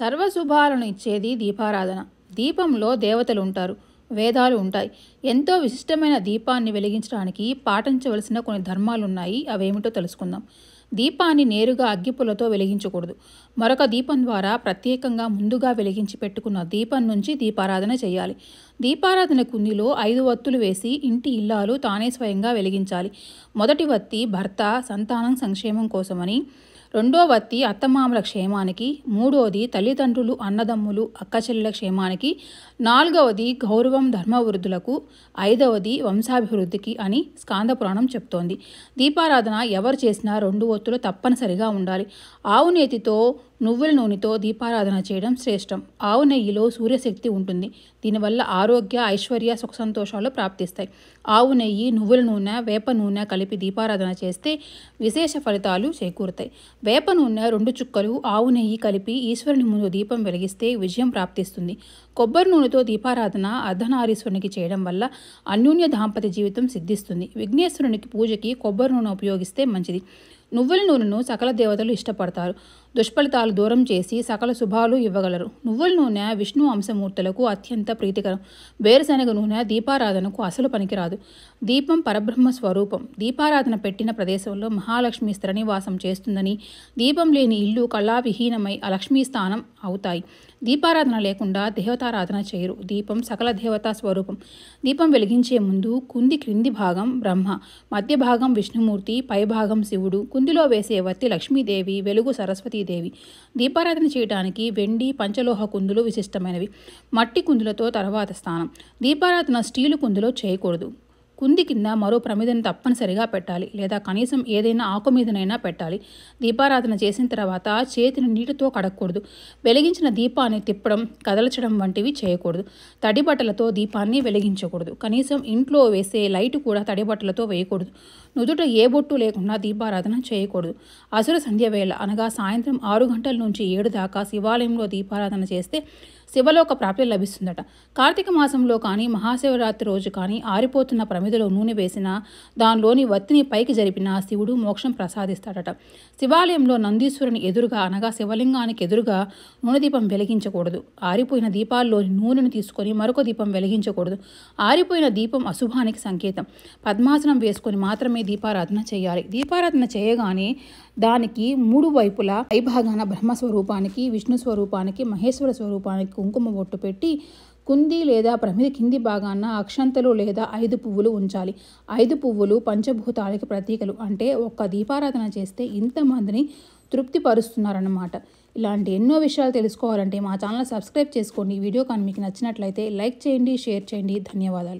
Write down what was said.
సర్వశుభాలను ఇచ్చేది దీపారాధన దీపంలో దేవతలు ఉంటారు వేదాలు ఉంటాయి ఎంతో విశిష్టమైన దీపాన్ని వెలిగించడానికి పాటించవలసిన కొన్ని ధర్మాలు ఉన్నాయి అవేమిటో తెలుసుకుందాం దీపాన్ని నేరుగా అగ్గిపులతో వెలిగించకూడదు మరొక దీపం ద్వారా ప్రత్యేకంగా ముందుగా వెలిగించి పెట్టుకున్న దీపం నుంచి దీపారాధన చేయాలి దీపారాధన కుందిలో ఐదు వత్తులు వేసి ఇంటి ఇల్లాలు తానే స్వయంగా వెలిగించాలి మొదటి వత్తి భర్త సంతానం సంక్షేమం కోసమని రెండోవత్తి అత్తమామల క్షేమానికి మూడవది తల్లిదండ్రులు అన్నదమ్ములు అక్కచెల్లెల క్షేమానికి నాలుగవది గౌరవం ధర్మవృద్ధులకు ఐదవది వంశాభివృద్ధికి అని స్కాందపురాణం చెప్తోంది దీపారాధన ఎవరు చేసినా రెండు ఒత్తులు తప్పనిసరిగా ఉండాలి ఆవునేతితో నువ్వుల నూనెతో దీపారాధన చేయడం శ్రేష్టం ఆవు నెయ్యిలో సూర్యశక్తి ఉంటుంది దీనివల్ల ఆరోగ్య ఐశ్వర్య సుఖ సంతోషాలు ప్రాప్తిస్తాయి ఆవు నెయ్యి నువ్వుల నూనె వేప నూనె కలిపి దీపారాధన చేస్తే విశేష ఫలితాలు చేకూరుతాయి వేప నూనె రెండు చుక్కలు ఆవు నెయ్యి కలిపి ఈశ్వరుని ముందు దీపం వెలిగిస్తే విజయం ప్రాప్తిస్తుంది కొబ్బరి నూనెతో దీపారాధన అర్ధనారీశ్వరునికి చేయడం వల్ల అన్యోన్య దాంపత్య జీవితం సిద్ధిస్తుంది విఘ్నేశ్వరునికి పూజకి కొబ్బరి నూనె ఉపయోగిస్తే మంచిది నువ్వుల నూనెను సకల దేవతలు ఇష్టపడతారు దుష్ఫలితాలు దూరం చేసి సకల శుభాలు ఇవ్వగలరు నువ్వుల నూనె విష్ణు అంశమూర్తులకు అత్యంత ప్రీతికరం వేరుశనగ నూనె దీపారాధనకు అసలు పనికిరాదు దీపం పరబ్రహ్మ స్వరూపం దీపారాధన పెట్టిన ప్రదేశంలో మహాలక్ష్మి స్థిరని వాసం చేస్తుందని దీపం లేని ఇల్లు కళావిహీనమై విహీనమై లక్ష్మీ స్థానం అవుతాయి దీపారాధన లేకుండా దేవతారాధన చేయరు దీపం సకల దేవతా స్వరూపం దీపం వెలిగించే ముందు కుంది క్రింది భాగం బ్రహ్మ మధ్య భాగం విష్ణుమూర్తి పైభాగం శివుడు కుందిలో వేసే వత్తి లక్ష్మీదేవి వెలుగు సరస్వతీదేవి దీపారాధన చేయడానికి వెండి పంచలోహ కుందులు విశిష్టమైనవి మట్టి కుందులతో తర్వాత స్థానం దీపారాధన స్టీలు కుందులో చేయకూడదు కుంది కింద మరో ప్రమిదను తప్పనిసరిగా పెట్టాలి లేదా కనీసం ఏదైనా ఆకు మీదనైనా పెట్టాలి దీపారాధన చేసిన తర్వాత చేతిని నీటితో కడగకూడదు వెలిగించిన దీపాన్ని తిప్పడం కదలచడం వంటివి చేయకూడదు తడి బట్టలతో దీపాన్ని వెలిగించకూడదు కనీసం ఇంట్లో వేసే లైట్ కూడా తడి బట్టలతో వేయకూడదు నుదుట ఏ బొట్టు లేకుండా దీపారాధన చేయకూడదు అసుర సంధ్య వేళ అనగా సాయంత్రం ఆరు గంటల నుంచి ఏడు దాకా శివాలయంలో దీపారాధన చేస్తే శివలోక ప్రాప్తి లభిస్తుందట కార్తీక మాసంలో కానీ మహాశివరాత్రి రోజు కానీ ఆరిపోతున్న ప్రమిదలో నూనె వేసిన దానిలోని వత్తిని పైకి జరిపిన శివుడు మోక్షం ప్రసాదిస్తాడట శివాలయంలో నందీశ్వరుని ఎదురుగా అనగా శివలింగానికి ఎదురుగా నూనె దీపం వెలిగించకూడదు ఆరిపోయిన దీపాల్లోని నూనెను తీసుకొని మరొక దీపం వెలిగించకూడదు ఆరిపోయిన దీపం అశుభానికి సంకేతం పద్మాసనం వేసుకొని మాత్రమే దీపారాధన చేయాలి దీపారాధన చేయగానే దానికి మూడు వైపులా పైభాగాన బ్రహ్మ స్వరూపానికి విష్ణు స్వరూపానికి మహేశ్వర స్వరూపానికి కుంకుమ బొట్టు పెట్టి కుంది లేదా ప్రమిది కింది భాగాన అక్షంతలు లేదా ఐదు పువ్వులు ఉంచాలి ఐదు పువ్వులు పంచభూతాలకి ప్రతీకలు అంటే ఒక్క దీపారాధన చేస్తే ఇంతమందిని తృప్తిపరుస్తున్నారన్నమాట ఇలాంటి ఎన్నో విషయాలు తెలుసుకోవాలంటే మా ఛానల్ సబ్స్క్రైబ్ చేసుకోండి వీడియో కానీ మీకు నచ్చినట్లయితే లైక్ చేయండి షేర్ చేయండి ధన్యవాదాలు